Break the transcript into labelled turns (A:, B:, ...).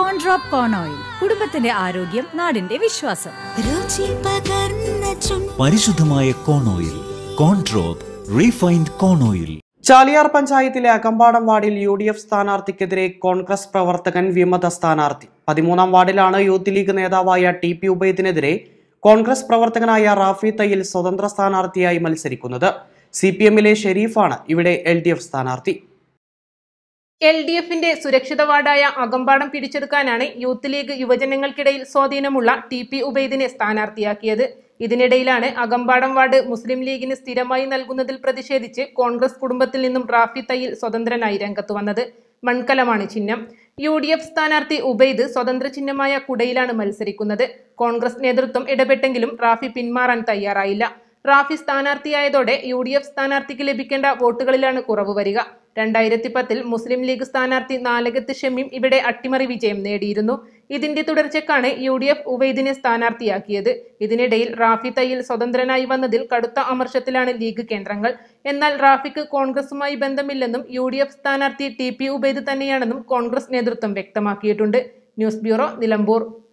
A: കോൺ drop കോൺ oil കുടുംബത്തിന്റെ ആരോഗ്യം നാടിന്റെ വിശ്വാസം പരിശുദ്ധമായ corn oil corn drop refined corn oil
B: Chaliyar പഞ്ചായത്തിലെ അകമ്പാടം വാർഡിൽ യു ഡി എഫ് സ്ഥാനാർത്ഥിക്കെതിരെ കോൺഗ്രസ് പ്രവർത്തകൻ വിമത സ്ഥാനാർത്ഥി പതിമൂന്നാം വാർഡിലാണ് യൂത്ത് ലീഗ് നേതാവായ ടി പി ഉബൈദിനെതിരെ കോൺഗ്രസ് പ്രവർത്തകനായ റാഫി തയ്യിൽ സ്വതന്ത്ര സ്ഥാനാർത്ഥിയായി മത്സരിക്കുന്നത് സി പി എമ്മിലെ ഷെരീഫാണ് ഇവിടെ എൽ ഡി എഫ് സ്ഥാനാർത്ഥി
C: എൽ ഡി എഫിന്റെ സുരക്ഷിത വാർഡായ അകമ്പാടം പിടിച്ചെടുക്കാനാണ് യൂത്ത് ലീഗ് യുവജനങ്ങൾക്കിടയിൽ സ്വാധീനമുള്ള ടി പി ഉബൈദിനെ സ്ഥാനാർത്ഥിയാക്കിയത് ഇതിനിടയിലാണ് അകമ്പാടം വാർഡ് മുസ്ലിം ലീഗിന് സ്ഥിരമായി നൽകുന്നതിൽ പ്രതിഷേധിച്ച് കോൺഗ്രസ് കുടുംബത്തിൽ നിന്നും റാഫി തയ്യിൽ സ്വതന്ത്രനായി രംഗത്ത് വന്നത് മൺകലമാണ് ചിഹ്നം യു ഡി എഫ് സ്ഥാനാർത്ഥി ഉബൈദ് സ്വതന്ത്ര ചിഹ്നമായ കുടയിലാണ് മത്സരിക്കുന്നത് കോൺഗ്രസ് നേതൃത്വം ഇടപെട്ടെങ്കിലും റാഫി പിന്മാറാൻ തയ്യാറായില്ല റാഫി സ്ഥാനാർത്ഥിയായതോടെ യു ഡി എഫ് സ്ഥാനാർത്ഥിക്ക് ലഭിക്കേണ്ട വോട്ടുകളിലാണ് കുറവ് വരിക രണ്ടായിരത്തി പത്തിൽ മുസ്ലിം ലീഗ് സ്ഥാനാർത്ഥി നാലകത്ത് ഷമീം ഇവിടെ അട്ടിമറി വിജയം നേടിയിരുന്നു ഇതിന്റെ തുടർച്ചക്കാണ് യു ഡി എഫ് ഉവൈദിനെ സ്ഥാനാർത്ഥിയാക്കിയത് ഇതിനിടയിൽ റാഫി തയ്യിൽ സ്വതന്ത്രനായി വന്നതിൽ കടുത്ത അമർഷത്തിലാണ് ലീഗ് കേന്ദ്രങ്ങൾ എന്നാൽ റാഫിക്ക് കോൺഗ്രസുമായി ബന്ധമില്ലെന്നും യു ഡി എഫ് സ്ഥാനാർത്ഥി ടി പി ഉബൈദ് തന്നെയാണെന്നും കോൺഗ്രസ് നേതൃത്വം വ്യക്തമാക്കിയിട്ടുണ്ട് ന്യൂസ് ബ്യൂറോ നിലമ്പൂർ